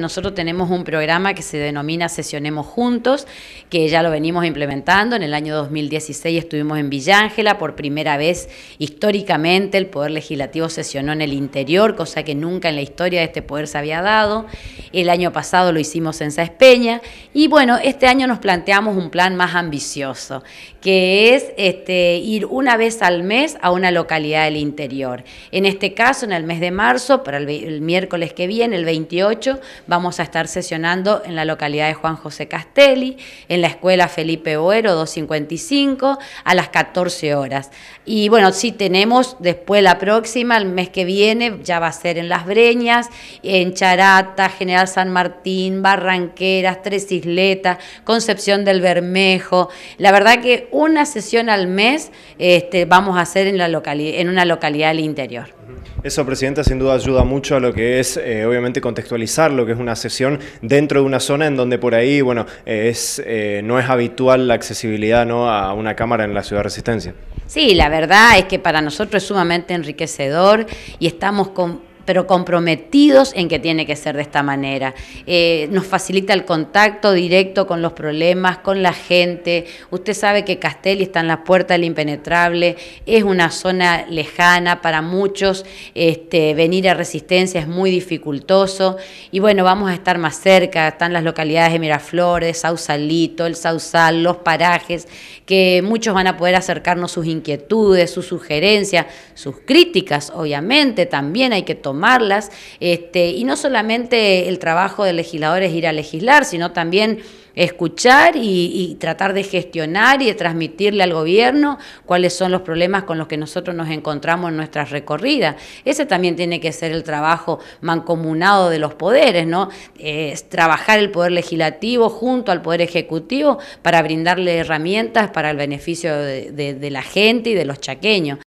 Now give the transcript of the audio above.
Nosotros tenemos un programa que se denomina Sesionemos Juntos, que ya lo venimos implementando. En el año 2016 estuvimos en Villángela, por primera vez históricamente el Poder Legislativo sesionó en el interior, cosa que nunca en la historia de este poder se había dado. El año pasado lo hicimos en Saespeña y bueno, este año nos planteamos un plan más ambicioso, que es este, ir una vez al mes a una localidad del interior. En este caso, en el mes de marzo, para el miércoles que viene, el 28, Vamos a estar sesionando en la localidad de Juan José Castelli, en la escuela Felipe Oero 255, a las 14 horas. Y bueno, sí tenemos después la próxima, el mes que viene, ya va a ser en Las Breñas, en Charata, General San Martín, Barranqueras, Tres Isletas, Concepción del Bermejo. La verdad que una sesión al mes este, vamos a hacer en, la localidad, en una localidad del interior. Eso, Presidenta, sin duda ayuda mucho a lo que es, eh, obviamente, contextualizar lo que es una sesión dentro de una zona en donde por ahí, bueno, eh, es, eh, no es habitual la accesibilidad ¿no? a una cámara en la ciudad de Resistencia. Sí, la verdad es que para nosotros es sumamente enriquecedor y estamos con pero comprometidos en que tiene que ser de esta manera. Eh, nos facilita el contacto directo con los problemas, con la gente. Usted sabe que Castelli está en la puerta del impenetrable, es una zona lejana para muchos, este, venir a Resistencia es muy dificultoso y bueno, vamos a estar más cerca, están las localidades de Miraflores, Sausalito, el Sausal, los parajes, que muchos van a poder acercarnos sus inquietudes, sus sugerencias, sus críticas, obviamente, también hay que tomar tomarlas, este, y no solamente el trabajo del legislador es ir a legislar, sino también escuchar y, tratar de gestionar y de transmitirle al gobierno cuáles son los problemas con los que nosotros nos encontramos en nuestra recorrida. Ese también tiene que ser el trabajo mancomunado de los poderes, ¿no? Es trabajar el poder legislativo junto al poder ejecutivo para brindarle herramientas para el beneficio de, de la gente y de los chaqueños.